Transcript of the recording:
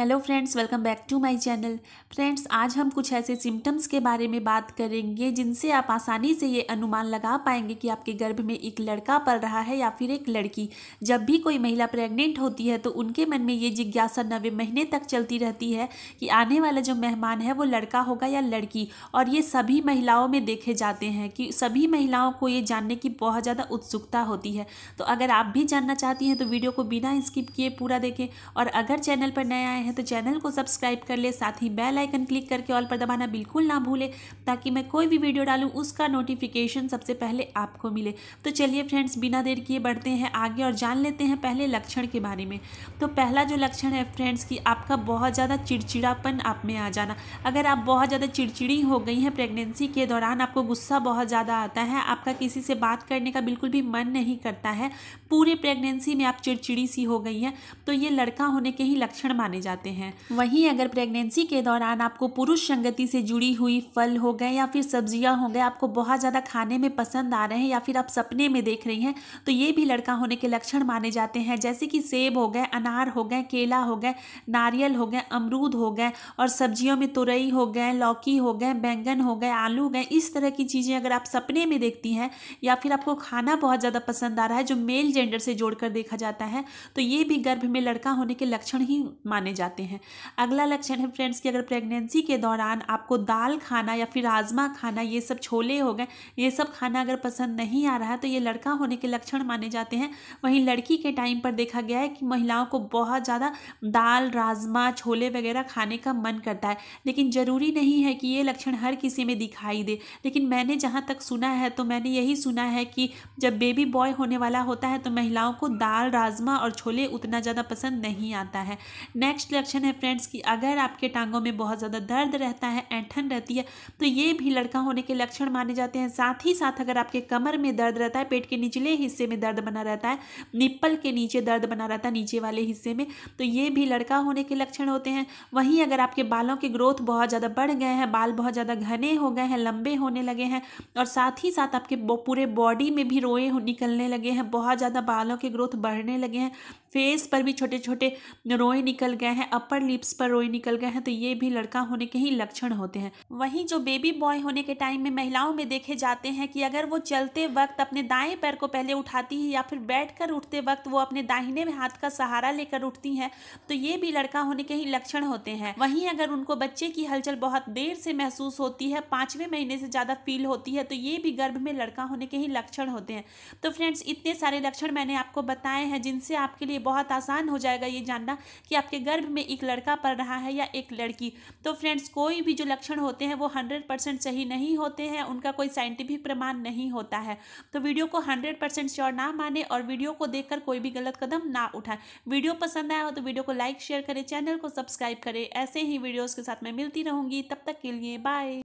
hello friends welcome back to my channel friends आज हम कुछ ऐसे सिम्टम्स के बारे में बात करेंगे जिनसे आप आसानी से ये अनुमान लगा पाएंगे कि आपके गर्भ में एक लड़का पल रहा है या फिर एक लड़की जब भी कोई महिला प्रेग्नेंट होती है तो उनके मन में ये जिज्ञासा नवे महीने तक चलती रहती है कि आने वाला जो मेहमान है वो लड़का होगा या लड़की और ये सभी महिलाओं में देखे जाते हैं कि सभी महिलाओं को ये जानने की बहुत ज़्यादा उत्सुकता होती है तो अगर आप भी जानना चाहती हैं तो वीडियो को बिना स्किप किए पूरा देखें और अगर चैनल पर नए आए हैं हैं तो चैनल को सब्सक्राइब कर ले साथ ही बेल आइकन क्लिक करके ऑल पर दबाना बिल्कुल ना भूले ताकि मैं कोई भी वीडियो डालूं उसका नोटिफिकेशन सबसे पहले आपको मिले तो चलिए फ्रेंड्स बिना देर किए बढ़ते हैं आगे और जान लेते हैं पहले लक्षण के बारे में तो पहला जो लक्षण है फ्रेंड्स की आपका बहुत ज़्यादा चिड़चिड़ापन आप में आ जाना अगर आप बहुत ज़्यादा चिड़चिड़ी हो गई हैं प्रेगनेंसी के दौरान आपको गुस्सा बहुत ज़्यादा आता है आपका किसी से बात करने का बिल्कुल भी मन नहीं करता है पूरे प्रेगनेंसी में आप चिड़चिड़ी सी हो गई हैं तो ये लड़का होने के ही लक्षण माने जाते जाते हैं वहीं अगर प्रेगनेंसी के दौरान आपको पुरुष संगति से जुड़ी हुई फल हो गए या फिर सब्जियां हो गए आपको बहुत ज़्यादा खाने में पसंद आ रहे हैं या फिर आप सपने में देख रही हैं तो ये भी लड़का होने के लक्षण माने जाते हैं जैसे कि सेब हो गए अनार हो गए केला हो गए नारियल हो गए अमरूद हो गए और सब्जियों में तुरई हो गए लौकी हो गए बैंगन हो गए आलू हो गए इस तरह की चीज़ें अगर आप सपने में देखती हैं या फिर आपको खाना बहुत ज़्यादा पसंद आ रहा है जो मेल जेंडर से जोड़कर देखा जाता है तो ये भी गर्भ में लड़का होने के लक्षण ही माने जाते जाते हैं अगला लक्षण है फ्रेंड्स कि अगर प्रेगनेंसी के दौरान आपको दाल खाना या फिर राजमा खाना ये सब छोले हो गए ये सब खाना अगर पसंद नहीं आ रहा है तो ये लड़का होने के लक्षण माने जाते हैं वहीं लड़की के टाइम पर देखा गया है कि महिलाओं को बहुत ज़्यादा दाल राजमा छोले वगैरह खाने का मन करता है लेकिन ज़रूरी नहीं है कि ये लक्षण हर किसी में दिखाई दे लेकिन मैंने जहाँ तक सुना है तो मैंने यही सुना है कि जब बेबी बॉय होने वाला होता है तो महिलाओं को दाल राजमा और छोले उतना ज़्यादा पसंद नहीं आता है नेक्स्ट लक्षण है फ्रेंड्स कि अगर आपके टांगों में बहुत ज़्यादा दर्द रहता है ऐंठन रहती है तो ये भी लड़का होने के लक्षण माने जाते हैं साथ ही साथ अगर आपके कमर में दर्द रहता है पेट के निचले हिस्से में दर्द बना रहता है निप्पल के नीचे दर्द बना रहता है नीचे वाले हिस्से में तो ये भी लड़का होने के लक्षण होते हैं वहीं अगर आपके बालों के ग्रोथ बहुत ज़्यादा बढ़ गए हैं बाल बहुत ज़्यादा घने हो गए हैं लंबे होने लगे हैं और साथ ही साथ आपके पूरे बॉडी में भी रोए निकलने लगे हैं बहुत ज़्यादा बालों के ग्रोथ बढ़ने लगे हैं फेस पर भी छोटे छोटे रोए निकल गए हैं अपर लिप्स पर रोए निकल गए हैं तो ये भी लड़का होने के ही लक्षण होते हैं वहीं जो बेबी बॉय होने के टाइम में महिलाओं में देखे जाते हैं कि अगर वो चलते वक्त अपने दाएं पैर को पहले उठाती है या फिर बैठकर उठते वक्त वो अपने दाहिने में हाथ का सहारा लेकर उठती हैं तो ये भी लड़का होने के ही लक्षण होते हैं वहीं अगर उनको बच्चे की हलचल बहुत देर से महसूस होती है पाँचवें महीने से ज़्यादा फील होती है तो ये भी गर्भ में लड़का होने के ही लक्षण होते हैं तो फ्रेंड्स इतने सारे लक्षण मैंने आपको बताए हैं जिनसे आपके लिए बहुत आसान हो जाएगा ये जानना कि आपके गर्भ में एक लड़का पड़ रहा है या एक लड़की तो फ्रेंड्स कोई भी जो लक्षण होते हैं वो हंड्रेड परसेंट सही नहीं होते हैं उनका कोई साइंटिफिक प्रमाण नहीं होता है तो वीडियो को हंड्रेड परसेंट श्योर ना माने और वीडियो को देखकर कोई भी गलत कदम ना उठाए वीडियो पसंद आया हो तो वीडियो को लाइक शेयर करें चैनल को सब्सक्राइब करें ऐसे ही वीडियोज़ के साथ मैं मिलती रहूंगी तब तक के लिए बाय